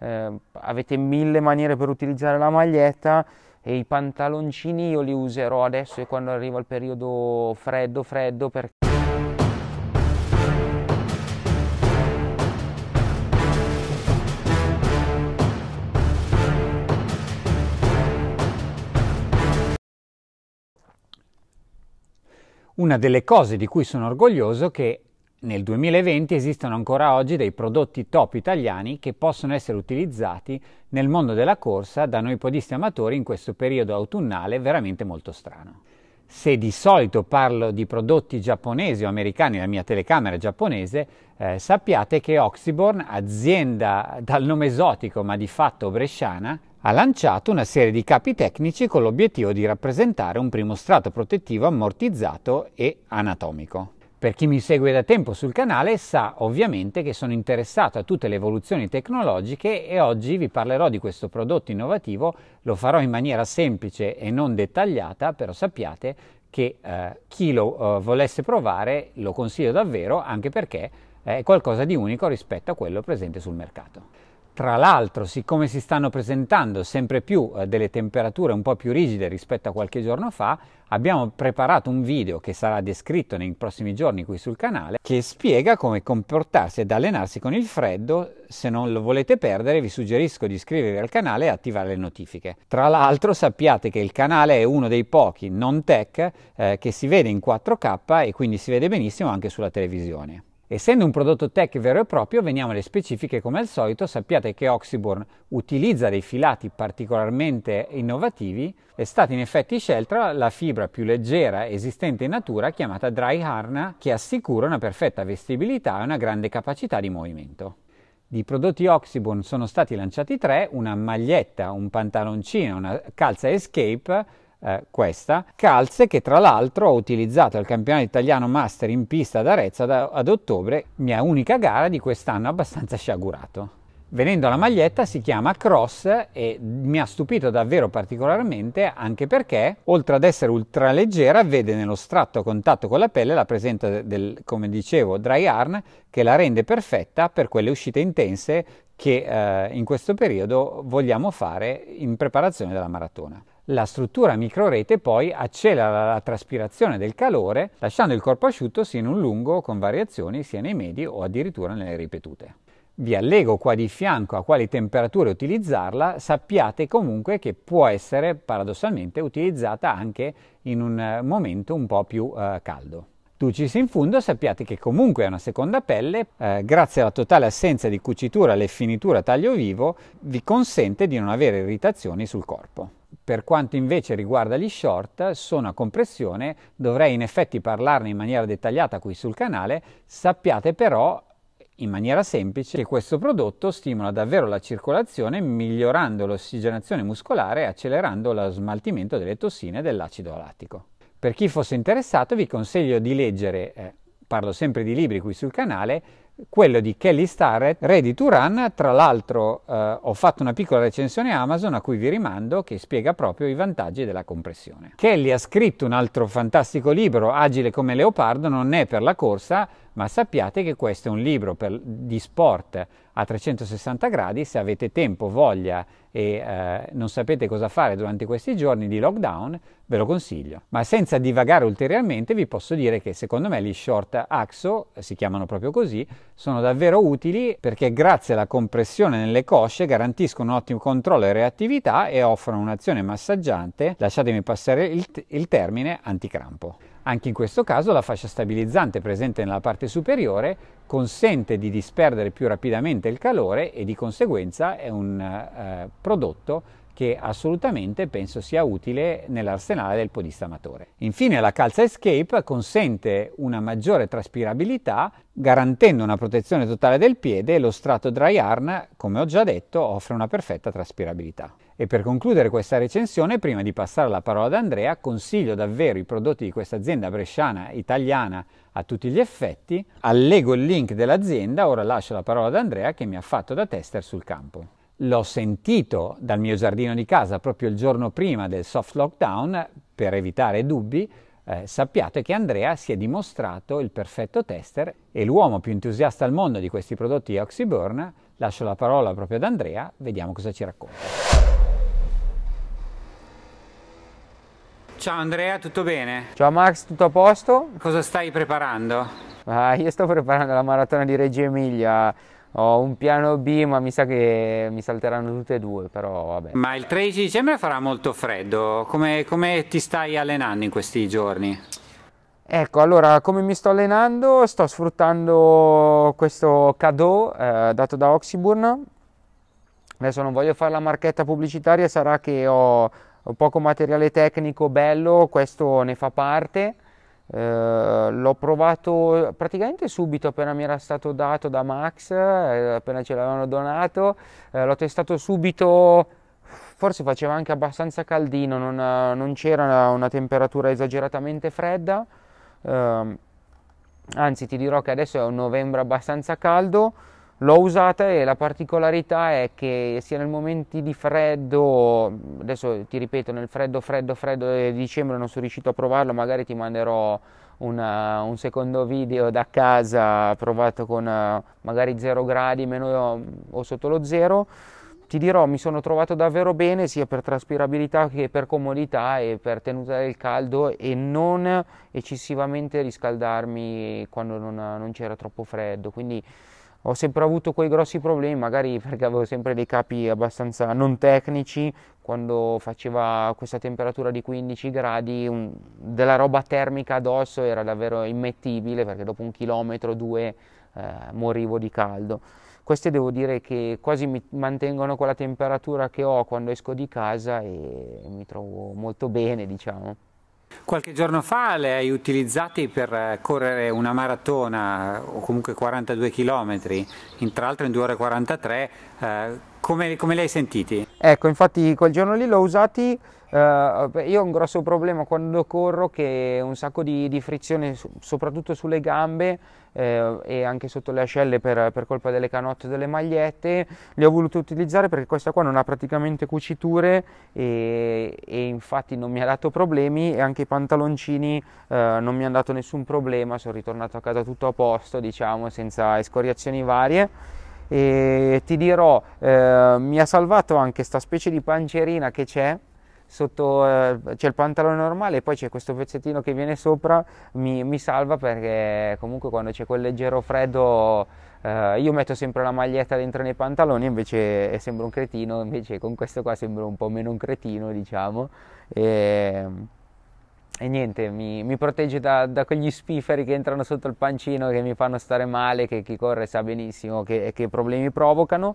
eh, avete mille maniere per utilizzare la maglietta e i pantaloncini io li userò adesso e quando arriva il periodo freddo freddo perché Una delle cose di cui sono orgoglioso è che nel 2020 esistono ancora oggi dei prodotti top italiani che possono essere utilizzati nel mondo della corsa da noi podisti amatori in questo periodo autunnale veramente molto strano. Se di solito parlo di prodotti giapponesi o americani, la mia telecamera è giapponese, eh, sappiate che Oxyborn, azienda dal nome esotico ma di fatto bresciana, ha lanciato una serie di capi tecnici con l'obiettivo di rappresentare un primo strato protettivo ammortizzato e anatomico. Per chi mi segue da tempo sul canale sa ovviamente che sono interessato a tutte le evoluzioni tecnologiche e oggi vi parlerò di questo prodotto innovativo, lo farò in maniera semplice e non dettagliata, però sappiate che eh, chi lo eh, volesse provare lo consiglio davvero anche perché eh, è qualcosa di unico rispetto a quello presente sul mercato. Tra l'altro, siccome si stanno presentando sempre più eh, delle temperature un po' più rigide rispetto a qualche giorno fa, abbiamo preparato un video che sarà descritto nei prossimi giorni qui sul canale che spiega come comportarsi ed allenarsi con il freddo. Se non lo volete perdere vi suggerisco di iscrivervi al canale e attivare le notifiche. Tra l'altro sappiate che il canale è uno dei pochi non tech eh, che si vede in 4K e quindi si vede benissimo anche sulla televisione. Essendo un prodotto tech vero e proprio, veniamo alle specifiche come al solito. Sappiate che Oxyborn utilizza dei filati particolarmente innovativi. È stata in effetti scelta la fibra più leggera esistente in natura chiamata Dry Harna, che assicura una perfetta vestibilità e una grande capacità di movimento. Di prodotti Oxyborn sono stati lanciati tre, una maglietta, un pantaloncino, una calza Escape, eh, questa. Calze che tra l'altro ho utilizzato al campionato italiano master in pista ad Arezzo ad, ad ottobre, mia unica gara di quest'anno abbastanza sciagurato. Venendo alla maglietta si chiama Cross e mi ha stupito davvero particolarmente anche perché oltre ad essere ultraleggera vede nello stratto a contatto con la pelle la presenza del, come dicevo, dry yarn che la rende perfetta per quelle uscite intense che eh, in questo periodo vogliamo fare in preparazione della maratona. La struttura microrete poi accelera la traspirazione del calore lasciando il corpo asciutto sia in un lungo con variazioni sia nei medi o addirittura nelle ripetute. Vi allego qua di fianco a quali temperature utilizzarla, sappiate comunque che può essere paradossalmente utilizzata anche in un eh, momento un po' più eh, caldo. Ducis in fundo, sappiate che comunque è una seconda pelle, eh, grazie alla totale assenza di cucitura alle finiture a taglio vivo, vi consente di non avere irritazioni sul corpo. Per quanto invece riguarda gli short, sono a compressione, dovrei in effetti parlarne in maniera dettagliata qui sul canale, sappiate però in maniera semplice che questo prodotto stimola davvero la circolazione migliorando l'ossigenazione muscolare e accelerando lo smaltimento delle tossine dell'acido lattico. Per chi fosse interessato vi consiglio di leggere, eh, parlo sempre di libri qui sul canale, quello di Kelly Starrett, Re di Turan, tra l'altro eh, ho fatto una piccola recensione Amazon a cui vi rimando che spiega proprio i vantaggi della compressione. Kelly ha scritto un altro fantastico libro, Agile come Leopardo, non è per la corsa, ma sappiate che questo è un libro per, di sport a 360 gradi, se avete tempo, voglia e eh, non sapete cosa fare durante questi giorni di lockdown, ve lo consiglio. Ma senza divagare ulteriormente vi posso dire che secondo me gli short AXO, eh, si chiamano proprio così, sono davvero utili perché grazie alla compressione nelle cosce garantiscono un ottimo controllo e reattività e offrono un'azione massaggiante, lasciatemi passare il, il termine, anticrampo. Anche in questo caso la fascia stabilizzante presente nella parte superiore consente di disperdere più rapidamente il calore e di conseguenza è un eh, prodotto che assolutamente penso sia utile nell'arsenale del podista amatore. Infine la calza escape consente una maggiore traspirabilità garantendo una protezione totale del piede e lo strato dry iron, come ho già detto, offre una perfetta traspirabilità. E per concludere questa recensione, prima di passare la parola ad Andrea, consiglio davvero i prodotti di questa azienda bresciana italiana a tutti gli effetti. Allego il link dell'azienda, ora lascio la parola ad Andrea che mi ha fatto da tester sul campo. L'ho sentito dal mio giardino di casa proprio il giorno prima del soft lockdown, per evitare dubbi, eh, sappiate che Andrea si è dimostrato il perfetto tester e l'uomo più entusiasta al mondo di questi prodotti Oxyburn. Lascio la parola proprio ad Andrea, vediamo cosa ci racconta. Ciao Andrea, tutto bene? Ciao Max, tutto a posto? Cosa stai preparando? Ah, io sto preparando la maratona di Reggio Emilia. Ho un piano B, ma mi sa che mi salteranno tutte e due, però vabbè. Ma il 13 dicembre farà molto freddo. Come, come ti stai allenando in questi giorni? Ecco, allora come mi sto allenando? Sto sfruttando questo cadeau eh, dato da Oxyburn. Adesso non voglio fare la marchetta pubblicitaria, sarà che ho poco materiale tecnico bello, questo ne fa parte. Eh, l'ho provato praticamente subito appena mi era stato dato da Max, eh, appena ce l'avevano donato, eh, l'ho testato subito, forse faceva anche abbastanza caldino, non, non c'era una, una, temperatura esageratamente fredda, ehm, anzi ti dirò che adesso è un novembre abbastanza caldo, L'ho usata e la particolarità è che sia nel momento di freddo, adesso ti ripeto, nel freddo, freddo, freddo di dicembre non sono riuscito a provarlo, magari ti manderò una, un secondo video da casa provato con eh, magari 0 gradi meno o sotto lo zero. Ti dirò, mi sono trovato davvero bene sia per traspirabilità che per comodità e per tenuta del caldo e non eccessivamente riscaldarmi quando non, non c'era troppo freddo. Quindi ho sempre avuto quei grossi problemi, magari perché avevo sempre dei capi abbastanza non tecnici, quando faceva questa temperatura di 15 gradi, un, della roba termica addosso era davvero immettibile perché dopo un chilometro o due eh, morivo di caldo. Queste devo dire che quasi mi mantengono quella temperatura che ho quando esco di casa e mi trovo molto bene, diciamo. Qualche giorno fa le hai utilizzati per eh, correre una maratona o comunque 42 km, in, tra l'altro in 2 ore 43, eh, come, come li hai sentiti? Ecco, infatti quel giorno lì l'ho usati Uh, io ho un grosso problema quando corro che un sacco di, di frizione soprattutto sulle gambe eh, e anche sotto le ascelle per, per, colpa delle canotte e delle magliette le ho voluto utilizzare perché questa qua non ha praticamente cuciture e, e infatti non mi ha dato problemi e anche i pantaloncini eh, non mi hanno dato nessun problema sono ritornato a casa tutto a posto diciamo senza escoriazioni varie e ti dirò eh, mi ha salvato anche questa specie di pancerina che c'è sotto eh, c'è il pantalone normale e poi c'è questo pezzettino che viene sopra, mi, mi salva perché comunque quando c'è quel leggero freddo eh, io metto sempre la maglietta dentro nei pantaloni, invece sembro un cretino, invece con questo qua sembro un po' meno un cretino diciamo. E, e niente, mi, mi protegge da, da, quegli spiferi che entrano sotto il pancino, che mi fanno stare male, che chi corre sa benissimo che, che problemi provocano.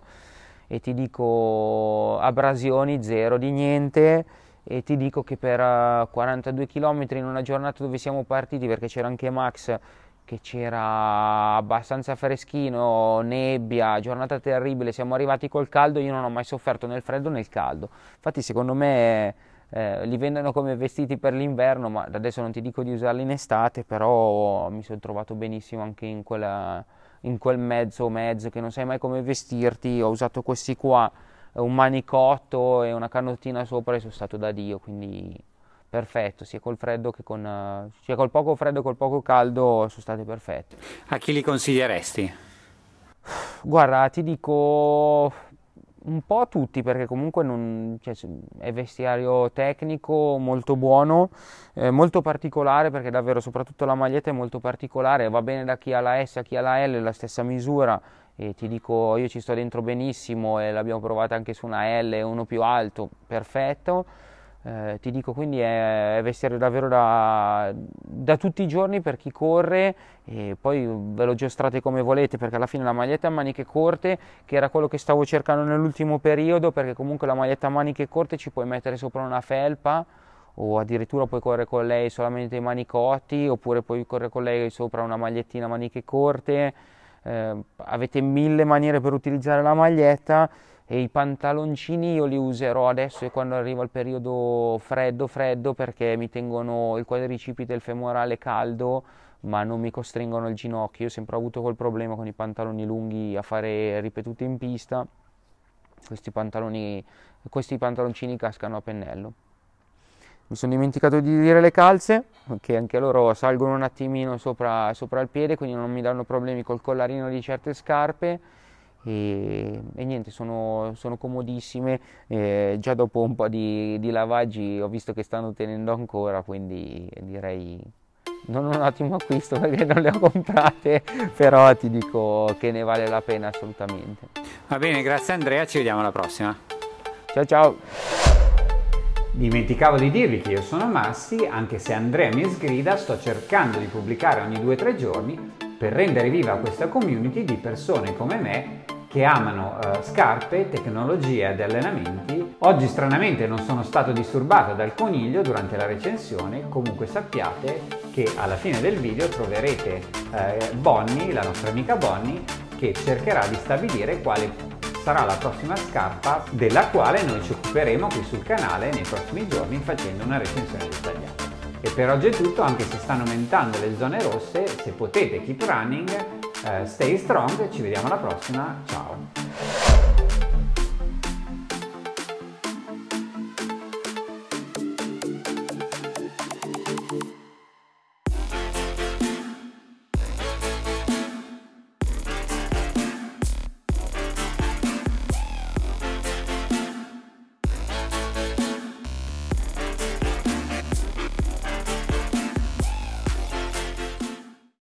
E ti dico abrasioni, zero di niente, e ti dico che per 42 eh, km in una giornata dove siamo partiti perché c'era anche Max che c'era abbastanza freschino, nebbia, giornata terribile, siamo arrivati col caldo, io non ho mai sofferto nel freddo né nel caldo. Infatti secondo me eh, li vendono come vestiti per l'inverno, ma adesso non ti dico di usarli in estate, però mi sono trovato benissimo anche in, quella, in quel mezzo mezzo che non sai mai come vestirti, ho usato questi qua un manicotto e una canottina sopra e sono stato da Dio, quindi perfetto, sia col freddo che con... sia col poco freddo che col poco caldo sono stati perfetti. A chi li consiglieresti? Guarda, ti dico un po' a tutti perché comunque non, cioè, è vestiario tecnico molto buono, eh, molto particolare perché davvero soprattutto la maglietta è molto particolare, va bene da chi ha la S a chi ha la L, la stessa misura, e ti dico, io ci sto dentro benissimo e l'abbiamo provata anche su una L, uno più alto, perfetto. Eh, ti dico quindi è, è vestiario davvero da, da, tutti i giorni per chi corre e poi ve lo giostrate come volete perché alla fine la maglietta a maniche corte che era quello che stavo cercando nell'ultimo periodo perché comunque la maglietta a maniche corte ci puoi mettere sopra una felpa o addirittura puoi correre con lei solamente i manicotti oppure puoi correre con lei sopra una magliettina a maniche corte eh, avete mille maniere per utilizzare la maglietta e i pantaloncini io li userò adesso e quando arriva il periodo freddo freddo perché mi tengono il quadricipite e il femorale caldo ma non mi costringono il ginocchio. Io ho sempre avuto quel problema con i pantaloni lunghi a fare ripetute in pista. Questi, pantaloni, questi pantaloncini cascano a pennello mi sono dimenticato di dire le calze che anche loro salgono un attimino sopra, sopra il piede quindi non mi danno problemi col collarino di certe scarpe e, e niente sono, sono comodissime eh, già dopo un po' di, di, lavaggi ho visto che stanno tenendo ancora quindi direi non un ottimo acquisto perché non le ho comprate però ti dico che ne vale la pena assolutamente va bene grazie Andrea ci vediamo alla prossima ciao ciao Dimenticavo di dirvi che io sono Massi, anche se Andrea mi sgrida, sto cercando di pubblicare ogni 2-3 giorni per rendere viva questa community di persone come me che amano eh, scarpe, tecnologia ed allenamenti. Oggi stranamente non sono stato disturbato dal coniglio durante la recensione, comunque sappiate che alla fine del video troverete eh, Bonnie, la nostra amica Bonnie, che cercherà di stabilire quale sarà la prossima scarpa della quale noi ci occuperemo qui sul canale nei prossimi giorni facendo una recensione dettagliata. E per oggi è tutto, anche se stanno aumentando le zone rosse, se potete keep running, eh, stay strong, ci vediamo alla prossima, ciao!